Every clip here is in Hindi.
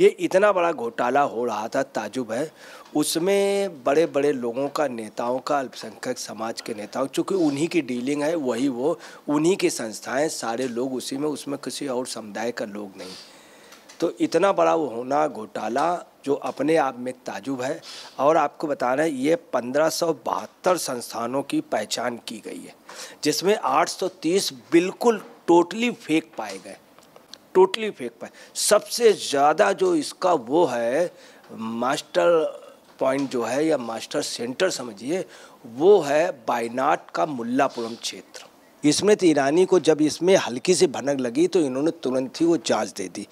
ये इतना बड़ा घोटाला हो रहा था ताजुब है उसमें बड़े बड़े लोगों का नेताओं का अल्पसंख्यक समाज के नेताओं चूँकि उन्हीं की डीलिंग है वही वो उन्हीं की संस्थाएं सारे लोग उसी में उसमें किसी और समुदाय का लोग नहीं तो इतना बड़ा वो होना घोटाला जो अपने आप में ताजुब है और आपको बताना है ये पंद्रह संस्थानों की पहचान की गई है जिसमें 830 बिल्कुल टोटली फेक पाए गए टोटली फेंक पाए सबसे ज़्यादा जो इसका वो है मास्टर पॉइंट जो है या मास्टर सेंटर समझिए वो है बायनाट का मुल्लापुरम क्षेत्र स्मृति तो ईरानी को जब इसमें हल्की सी भनक लगी तो इन्होंने तुरंत ही वो जांच दे दी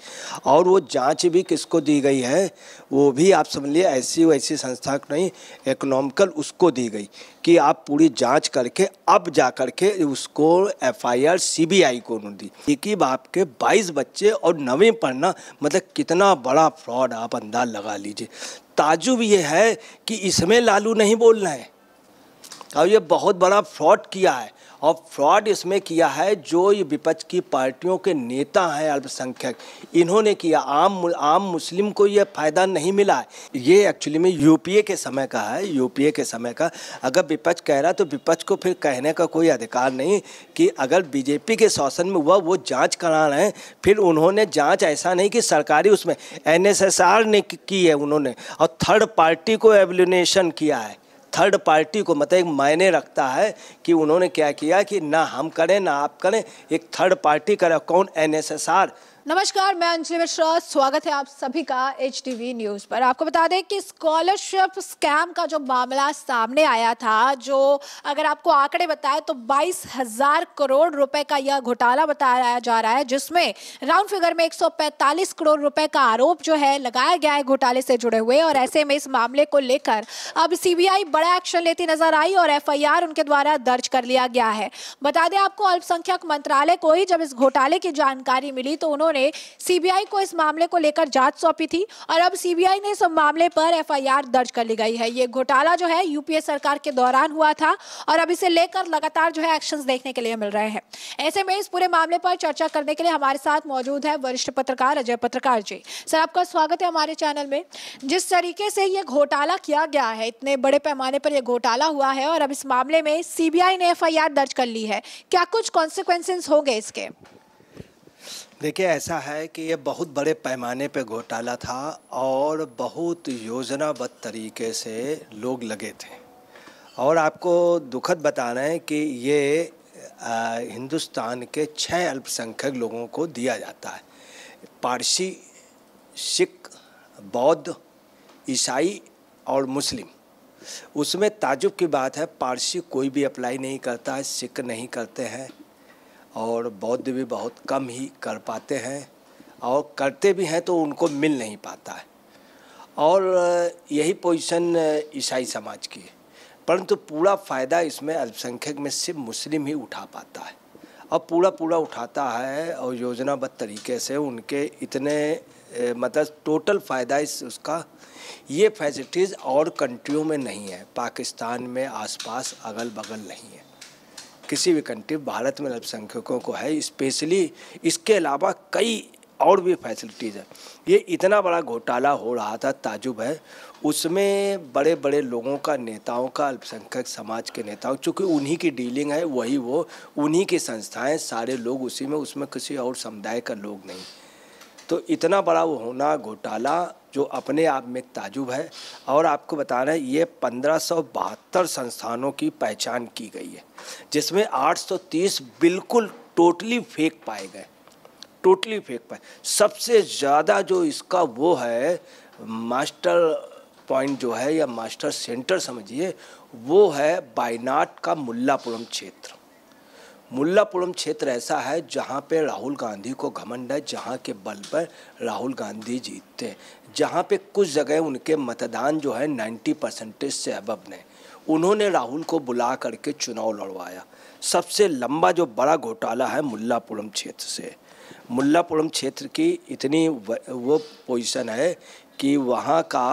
और वो जांच भी किसको दी गई है वो भी आप समझ लिए ऐसी वैसी संस्था नहीं इकोनॉमिकल उसको दी गई कि आप पूरी जांच करके अब जा करके उसको एफआईआर सीबीआई को उन्होंने दी एक ही बाप के 22 बच्चे और नवे पढ़ना मतलब कितना बड़ा फ्रॉड आप अंदाज लगा लीजिए ताजुब ये है कि इसमें लालू नहीं बोलना है और ये बहुत बड़ा फ्रॉड किया है और फ्रॉड इसमें किया है जो ये विपक्ष की पार्टियों के नेता हैं अल्पसंख्यक इन्होंने किया आम आम मुस्लिम को ये फ़ायदा नहीं मिला है ये एक्चुअली में यूपीए के समय का है यूपीए के समय का अगर विपक्ष कह रहा है तो विपक्ष को फिर कहने का कोई अधिकार नहीं कि अगर बीजेपी के शासन में हुआ वो जाँच करा रहे हैं फिर उन्होंने जाँच ऐसा नहीं कि सरकारी उसमें एन ने की है उन्होंने और थर्ड पार्टी को एवल्यूनेशन किया है थर्ड पार्टी को मतलब एक मायने रखता है कि उन्होंने क्या किया कि ना हम करें ना आप करें एक थर्ड पार्टी करें कौन एन एस एस आर नमस्कार मैं अंजलि मिश्रा स्वागत है आप सभी का एच न्यूज पर आपको बता दें कि स्कॉलरशिप स्कैम का जो मामला सामने आया था जो अगर आपको आंकड़े बताए तो बाईस हजार करोड़ रुपए का यह घोटाला बताया जा रहा है जिसमें राउंड फिगर में 145 करोड़ रुपए का आरोप जो है लगाया गया है घोटाले से जुड़े हुए और ऐसे में इस मामले को लेकर अब सी बड़ा एक्शन लेती नजर आई और एफ उनके द्वारा दर्ज कर लिया गया है बता दें आपको अल्पसंख्यक मंत्रालय को ही जब इस घोटाले की जानकारी मिली तो उन्होंने ने सीबीआई को इस मामले को लेकर जांच सौंपी थी और अब सीबीआई ने इस मामले पर एफआईआर दर्ज कर ली गई है ये घोटाला जो है यूपीए सरकार के दौरान हुआ था और अब इसे लेकर लगातार जो है एक्शन देखने के लिए मिल रहे हैं ऐसे में इस पूरे मामले पर चर्चा करने के लिए हमारे साथ मौजूद है वरिष्ठ पत्रकार अजय पत्रकार जी सर आपका स्वागत है हमारे चैनल में जिस तरीके से ये घोटाला किया गया है इतने बड़े पैमाने पर यह घोटाला हुआ है और अब इस मामले में सीबीआई ने एफआईआर दर्ज कर ली है क्या कुछ कॉन्सिक्वेंसेस होंगे इसके देखिए ऐसा है कि ये बहुत बड़े पैमाने पे घोटाला था और बहुत योजनाबद्ध तरीके से लोग लगे थे और आपको दुखद बता रहे हैं कि ये हिंदुस्तान के छः अल्पसंख्यक लोगों को दिया जाता है पारसी सिख बौद्ध ईसाई और मुस्लिम उसमें ताजुब की बात है पारसी कोई भी अप्लाई नहीं करता है सिख नहीं करते हैं और बौद्ध भी बहुत कम ही कर पाते हैं और करते भी हैं तो उनको मिल नहीं पाता है और यही पोजीशन ईसाई समाज की है परंतु पूरा फ़ायदा इसमें अल्पसंख्यक में सिर्फ मुस्लिम ही उठा पाता है और पूरा पूरा उठाता है और योजनाबद्ध तरीके से उनके इतने मतलब टोटल फ़ायदा इस उसका ये फैसिलिटीज़ और कंट्रियों में नहीं है पाकिस्तान में आसपास अगल बगल नहीं है किसी भी कंट्री भारत में अल्पसंख्यकों को है स्पेशली इसके अलावा कई और भी फैसिलिटीज़ है ये इतना बड़ा घोटाला हो रहा था ताजुब है उसमें बड़े बड़े लोगों का नेताओं का अल्पसंख्यक समाज के नेताओं चूँकि उन्हीं की डीलिंग है वही वो उन्हीं की संस्थाएं सारे लोग उसी में उसमें किसी और समुदाय का लोग नहीं तो इतना बड़ा वो होना घोटाला जो अपने आप में ताजुब है और आपको बता रहे है ये पंद्रह संस्थानों की पहचान की गई है जिसमें 830 बिल्कुल टोटली फेक पाए गए टोटली फेक पाए सबसे ज़्यादा जो इसका वो है मास्टर पॉइंट जो है या मास्टर सेंटर समझिए वो है बायनाट का मुल्लापुरम क्षेत्र मुल्लापुरम क्षेत्र ऐसा है जहाँ पे राहुल गांधी को घमंड है जहाँ के बल पर राहुल गांधी जीतते हैं जहाँ पे कुछ जगह उनके मतदान जो है 90 परसेंटेज से अब ने उन्होंने राहुल को बुला करके चुनाव लड़वाया सबसे लंबा जो बड़ा घोटाला है मुल्लापुरम क्षेत्र से मुल्लापुरम क्षेत्र की इतनी वो पोजिशन है कि वहाँ का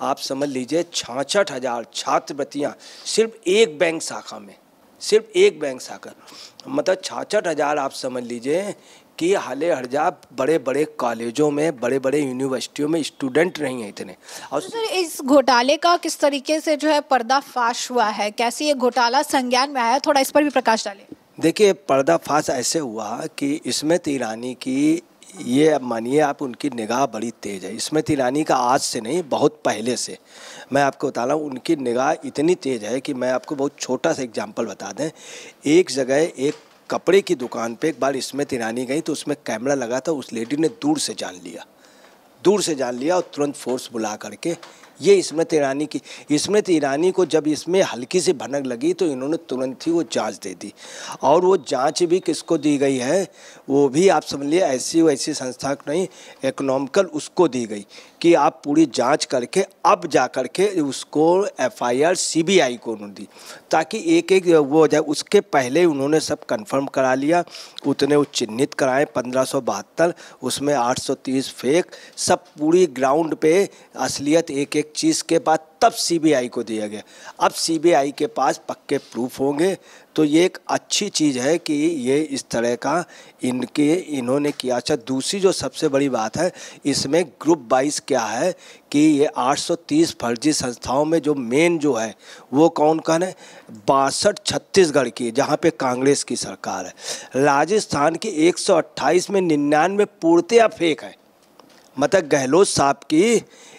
आप समझ लीजिए छाछठ हज़ार छात्रवृत्तियाँ सिर्फ एक बैंक शाखा में सिर्फ एक बैंक शाखा मतलब छाछठ हज़ार आप समझ लीजिए कि हाले हर्जा बड़े बड़े कॉलेजों में बड़े बड़े यूनिवर्सिटियों में स्टूडेंट नहीं हैं इतने और तो सर इस घोटाले का किस तरीके से जो है पर्दाफाश हुआ है कैसे ये घोटाला संज्ञान में आया थोड़ा इस पर भी प्रकाश डालें देखिए पर्दाफाश ऐसे हुआ कि इसमें तो ईरानी की ये अब मानिए आप उनकी निगाह बड़ी तेज़ है इसमें तिलानी का आज से नहीं बहुत पहले से मैं आपको बता रहा हूँ उनकी निगाह इतनी तेज़ है कि मैं आपको बहुत छोटा सा एग्जाम्पल बता दें एक जगह एक कपड़े की दुकान पे एक बार इसमें तिरानी गई तो उसमें कैमरा लगा था उस लेडी ने दूर से जान लिया दूर से जान लिया और तुरंत फोर्स बुला करके ये स्मृति ईरानी की स्मृति ईरानी को जब इसमें हल्की सी भनक लगी तो इन्होंने तुरंत ही वो जांच दे दी और वो जांच भी किसको दी गई है वो भी आप समझ लिए ऐसी वैसी संस्था नहीं इकोनॉमिकल उसको दी गई कि आप पूरी जांच करके अब जा करके उसको एफआईआर सीबीआई को उन्होंने दी ताकि एक एक वो हो जाए उसके पहले उन्होंने सब कंफर्म करा लिया उतने वो चिन्हित कराएं पंद्रह उसमें 830 फेक सब पूरी ग्राउंड पे असलियत एक एक चीज़ के बाद तब सीबीआई को दिया गया अब सीबीआई के पास पक्के प्रूफ होंगे तो ये एक अच्छी चीज़ है कि ये इस तरह का इनके इन्होंने किया अच्छा दूसरी जो सबसे बड़ी बात है इसमें ग्रुप वाइज क्या है कि ये 830 फर्जी संस्थाओं में जो मेन जो है वो कौन कौन है बासठ छत्तीसगढ़ की जहाँ पे कांग्रेस की सरकार है राजस्थान की 128 में निन्यानवे पूर्तियाँ फेक है मतलब गहलोत साहब की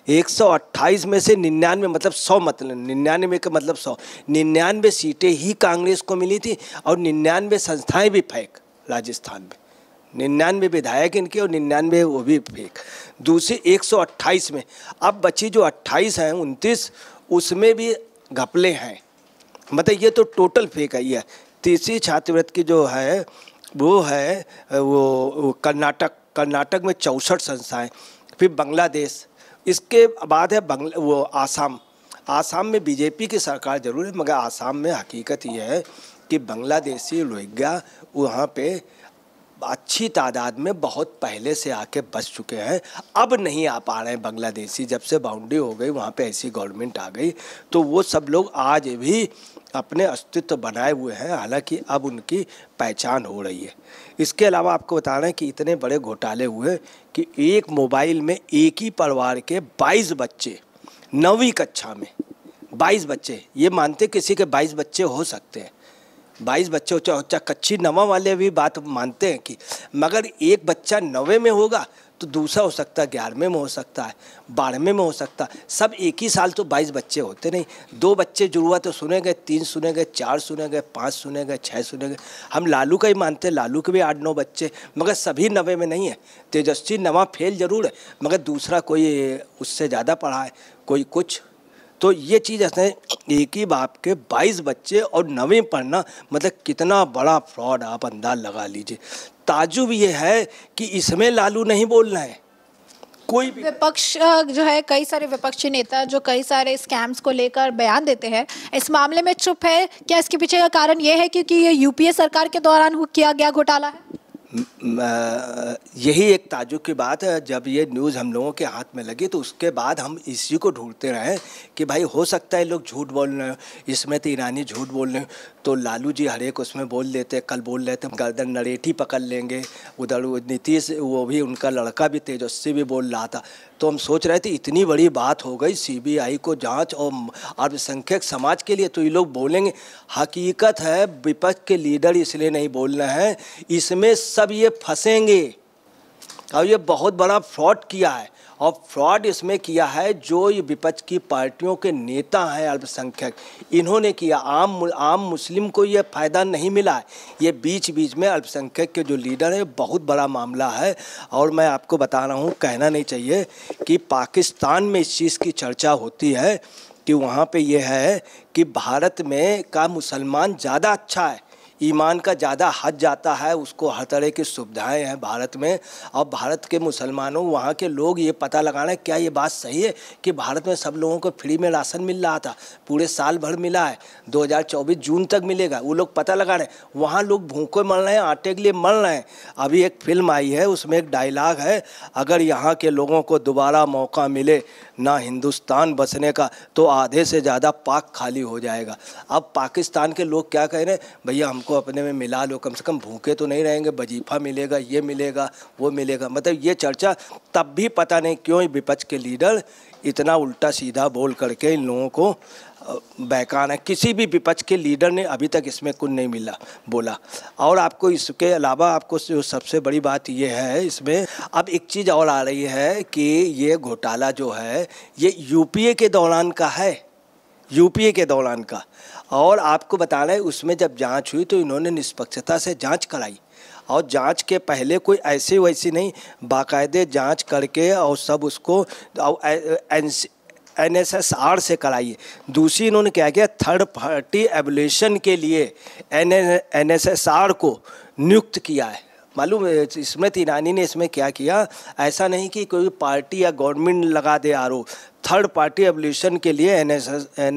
128 में से निन्यानवे मतलब सौ मतलब निन्यानवे का मतलब सौ निन्यानवे सीटें ही कांग्रेस को मिली थी और निन्यानवे संस्थाएं भी फेंक राजस्थान में निन्यानवे विधायक इनके और निन्यानवे वो भी फेंक दूसरी 128 में अब बची जो 28 हैं उनतीस उसमें भी घपले हैं मतलब ये तो टोटल फेंक आई है तीसरी छात्रवृत्ति की जो है वो है वो कर्नाटक कर्नाटक में चौंसठ संस्थाएं फिर बांग्लादेश इसके बाद है बंगला वो आसाम आसाम में बीजेपी की सरकार जरूर है मगर आसाम में हकीकत यह है कि बांग्लादेशी रोहिंग्या वहाँ पे अच्छी तादाद में बहुत पहले से आके बस चुके हैं अब नहीं आ पा रहे हैं बांग्लादेशी जब से बाउंड्री हो गई वहाँ पे ऐसी गवर्नमेंट आ गई तो वो सब लोग आज भी अपने अस्तित्व बनाए हुए हैं हालांकि अब उनकी पहचान हो रही है इसके अलावा आपको बता रहे हैं कि इतने बड़े घोटाले हुए कि एक मोबाइल में एक ही परिवार के बाईस बच्चे नवी कक्षा में बाईस बच्चे ये मानते किसी के बाईस बच्चे हो सकते हैं बाईस बच्चे होते होता कच्ची नवा वाले भी बात मानते हैं कि मगर एक बच्चा नवे में होगा तो दूसरा हो सकता है ग्यारहवें में हो सकता है बारहवें में हो सकता है सब एक ही साल तो बाईस बच्चे होते नहीं दो बच्चे जुड़वा तो सुने गए तीन सुने गए चार सुने गए पाँच सुने गए छः सुने गए हम लालू का ही मानते हैं लालू के भी आठ नौ बच्चे मगर सभी नवे में नहीं है तेजस्वी नवा फेल जरूर है मगर दूसरा कोई उससे ज़्यादा पढ़ा है कोई कुछ तो ये चीज़ ऐसे एक ही बाप के बाईस बच्चे और नवे पढ़ना मतलब कितना बड़ा फ्रॉड आप अंदाज लगा लीजिए ताजुब ये है कि इसमें लालू नहीं बोलना है कोई भी विपक्ष जो है कई सारे विपक्षी नेता जो कई सारे स्कैम्स को लेकर बयान देते हैं इस मामले में चुप है क्या इसके पीछे का कारण ये है क्योंकि ये यूपीए सरकार के दौरान किया गया घोटाला है यही एक ताजुब की बात है जब ये न्यूज़ हम लोगों के हाथ में लगी तो उसके बाद हम इसी को ढूंढते रहे कि भाई हो सकता है लोग झूठ बोल रहे हो इसमें तो ईरानी झूठ बोल रहे हो तो लालू जी हर एक उसमें बोल देते कल बोल रहे थे गर्दन नरेठी पकड़ लेंगे उधर नीतीश वो भी उनका लड़का भी तेजस्वी भी बोल रहा था तो हम सोच रहे थे इतनी बड़ी बात हो गई सीबीआई को जांच और अल्पसंख्यक समाज के लिए तो ये लोग बोलेंगे हकीकत है विपक्ष के लीडर इसलिए नहीं बोल रहे हैं इसमें सब ये फंसेंगे और ये बहुत बड़ा फ्रॉड किया है और फ्रॉड इसमें किया है जो ये विपक्ष की पार्टियों के नेता हैं अल्पसंख्यक इन्होंने किया आम आम मुस्लिम को ये फ़ायदा नहीं मिला है ये बीच बीच में अल्पसंख्यक के जो लीडर हैं बहुत बड़ा मामला है और मैं आपको बता रहा हूँ कहना नहीं चाहिए कि पाकिस्तान में इस चीज़ की चर्चा होती है कि वहाँ पे ये है कि भारत में का मुसलमान ज़्यादा अच्छा है ईमान का ज़्यादा हद जाता है उसको हर तरह की सुविधाएं हैं भारत में अब भारत के मुसलमानों वहाँ के लोग ये पता लगाना क्या ये बात सही है कि भारत में सब लोगों को फ्री में राशन मिल रहा था पूरे साल भर मिला है दो जून तक मिलेगा वो लोग पता लगा रहे हैं वहाँ लोग भूखे मर रहे हैं आटे के लिए मर रहे हैं अभी एक फिल्म आई है उसमें एक डायलाग है अगर यहाँ के लोगों को दोबारा मौका मिले ना हिंदुस्तान बसने का तो आधे से ज़्यादा पाक खाली हो जाएगा अब पाकिस्तान के लोग क्या कह रहे हैं भैया हमको अपने में मिला लो कम से कम भूखे तो नहीं रहेंगे वजीफा मिलेगा ये मिलेगा वो मिलेगा मतलब ये चर्चा तब भी पता नहीं क्यों विपक्ष के लीडर इतना उल्टा सीधा बोल करके इन लोगों को बहकाना किसी भी विपक्ष के लीडर ने अभी तक इसमें कुछ नहीं मिला बोला और आपको इसके अलावा आपको जो सबसे बड़ी बात यह है इसमें अब एक चीज़ और आ रही है कि ये घोटाला जो है ये यूपीए के दौरान का है यूपीए के दौरान का और आपको बता रहे उसमें जब जांच हुई तो इन्होंने निष्पक्षता से जांच कराई और जांच के पहले कोई ऐसे वैसी नहीं बाकायदे जांच करके और सब उसको एन एस एस आर से कराइए दूसरी इन्होंने क्या किया थर्ड पार्टी एवलेशन के लिए एन एस एस आर को नियुक्त किया है मालूम स्मृति ईरानी ने इसमें क्या किया ऐसा नहीं कि कोई पार्टी या गवर्नमेंट लगा दे आरोप थर्ड पार्टी एवोल्यूशन के लिए एन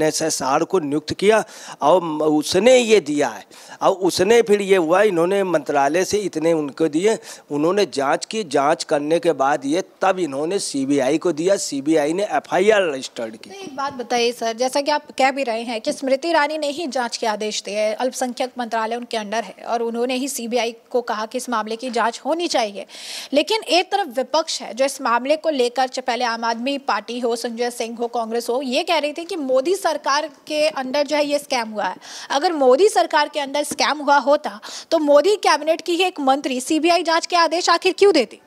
एस को नियुक्त किया और उसने ये दिया है और उसने फिर ये हुआ इन्होंने मंत्रालय से इतने उनको दिए उन्होंने जांच की जांच करने के बाद ये तब इन्होंने सीबीआई को दिया सीबीआई ने एफआईआर रजिस्टर्ड की तो एक बात बताइए सर जैसा कि आप कह भी रहे हैं कि स्मृति ईरानी ने ही जाँच के आदेश दिए अल्पसंख्यक मंत्रालय उनके अंडर है और उन्होंने ही सी को कहा कि इस मामले की जाँच होनी चाहिए लेकिन एक तरफ विपक्ष है जो इस मामले को लेकर चाहे पहले आम आदमी पार्टी हो संजय सिंह हो कांग्रेस हो ये कह रही थी कि मोदी सरकार के अंडर जो है ये स्कैम हुआ है अगर मोदी सरकार के अंदर स्कैम हुआ होता तो मोदी कैबिनेट की ही एक मंत्री सीबीआई जांच के आदेश आखिर क्यों देती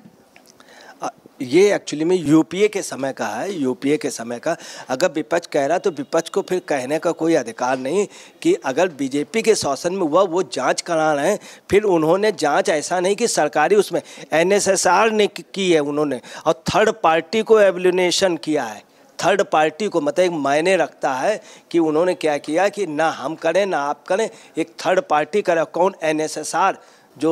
ये एक्चुअली में यूपीए के समय का है यूपीए के समय का अगर विपक्ष कह रहा है तो विपक्ष को फिर कहने का कोई अधिकार नहीं कि अगर बीजेपी के शासन में हुआ वो जांच करा रहे हैं फिर उन्होंने जांच ऐसा नहीं कि सरकारी उसमें एनएसएसआर ने की है उन्होंने और थर्ड पार्टी को एवल्यूनेशन किया है थर्ड पार्टी को मतलब एक मायने रखता है कि उन्होंने क्या किया कि ना हम करें ना आप करें एक थर्ड पार्टी करें कौन एन जो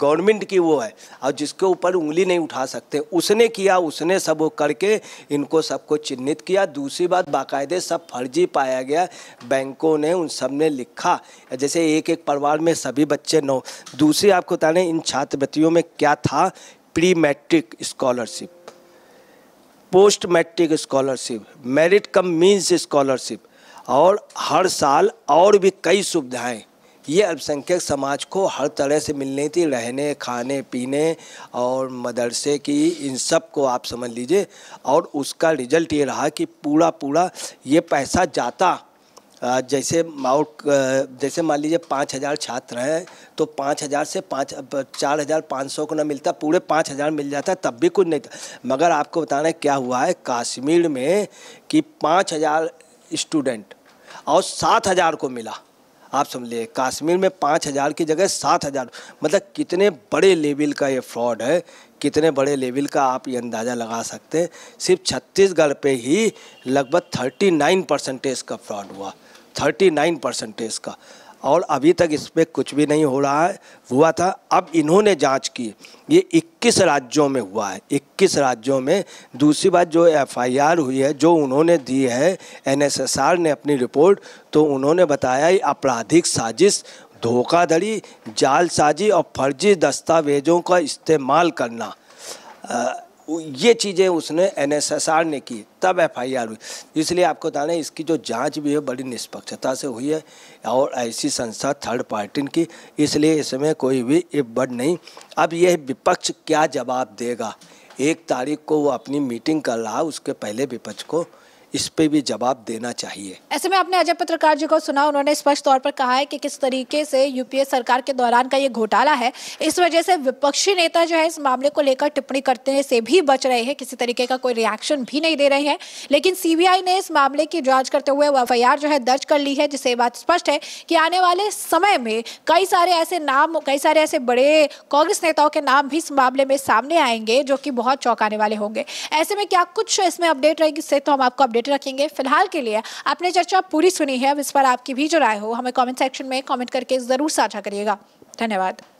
गवर्नमेंट की वो है और जिसके ऊपर उंगली नहीं उठा सकते उसने किया उसने सब वो करके इनको सबको चिन्हित किया दूसरी बात बाकायदे सब फर्जी पाया गया बैंकों ने उन सब ने लिखा जैसे एक एक परिवार में सभी बच्चे नौ दूसरी आपको बताने इन छात्रवृत्तियों में क्या था pre matric scholarship post matric scholarship merit cum means scholarship और हर साल और भी कई सुविधाएं ये अल्पसंख्यक समाज को हर तरह से मिलनी थी रहने खाने पीने और मदरसे की इन सब को आप समझ लीजिए और उसका रिजल्ट ये रहा कि पूरा पूरा ये पैसा जाता जैसे माउट जैसे मान लीजिए पाँच हज़ार छात्र हैं तो पाँच हज़ार से पाँच चार हज़ार पाँच सौ को ना मिलता पूरे पाँच हज़ार मिल जाता तब भी कुछ नहीं था मगर आपको बताना है क्या हुआ है कश्मीर में कि पाँच हज़ार स्टूडेंट और सात हज़ार को मिला आप समझ लीजिए कश्मीर में पाँच हज़ार की जगह सात हज़ार मतलब कितने बड़े लेवल का ये फ्रॉड है कितने बड़े लेवल का आप ये अंदाज़ा लगा सकते हैं सिर्फ छत्तीसगढ़ पे ही लगभग 39 परसेंटेज का फ्रॉड हुआ 39 परसेंटेज का और अभी तक इस पर कुछ भी नहीं हो रहा है हुआ था अब इन्होंने जांच की ये 21 राज्यों में हुआ है 21 राज्यों में दूसरी बात जो एफआईआर हुई है जो उन्होंने दी है एनएसएसआर ने अपनी रिपोर्ट तो उन्होंने बताया ये आपराधिक साजिश धोखाधड़ी जालसाजी और फर्जी दस्तावेजों का इस्तेमाल करना आ, ये चीज़ें उसने एन ने की तब आर हुई इसलिए आपको बता दें इसकी जो जांच भी है बड़ी निष्पक्षता से हुई है और ऐसी संस्था थर्ड पार्टी की इसलिए इसमें कोई भी इबड़ नहीं अब यह विपक्ष क्या जवाब देगा एक तारीख को वो अपनी मीटिंग कर रहा उसके पहले विपक्ष को इस पे भी जवाब देना चाहिए ऐसे में आपने अजय पत्रकार जी को सुना उन्होंने स्पष्ट तौर पर कहा है कि किस तरीके से यूपीए सरकार के दौरान का ये घोटाला है इस वजह से विपक्षी नेता जो है इस मामले को लेकर टिप्पणी करते से भी बच रहे हैं किसी तरीके का कोई रिएक्शन भी नहीं दे रहे हैं लेकिन सीबीआई ने इस मामले की जांच करते हुए एफ जो है दर्ज कर ली है जिससे बात स्पष्ट है कि आने वाले समय में कई सारे ऐसे नाम कई सारे ऐसे बड़े कांग्रेस नेताओं के नाम भी इस मामले में सामने आएंगे जो कि बहुत चौंकाने वाले होंगे ऐसे में क्या कुछ इसमें अपडेट रहेगी इससे तो हम आपको अपडेट वेट रखेंगे फिलहाल के लिए आपने चर्चा पूरी सुनी है अब इस पर आपकी भी जो राय हो हमें कॉमेंट सेक्शन में कॉमेंट करके ज़रूर साझा करिएगा धन्यवाद